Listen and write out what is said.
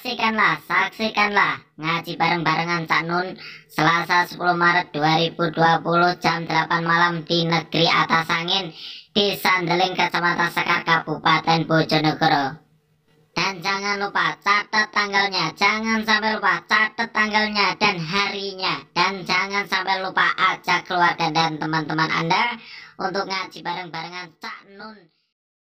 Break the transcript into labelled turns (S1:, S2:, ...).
S1: Saksikanlah, saksikanlah ngaji bareng-barengan Cak Nun Selasa 10 Maret 2020 jam 8 malam di negeri atas angin di Sandeling Kecamatan Sekar Kabupaten Bojonegoro. Dan jangan lupa catat tanggalnya, jangan sampai lupa catat tanggalnya dan harinya dan jangan sampai lupa ajak keluarga dan teman-teman Anda untuk ngaji
S2: bareng-barengan
S3: Cak Nun.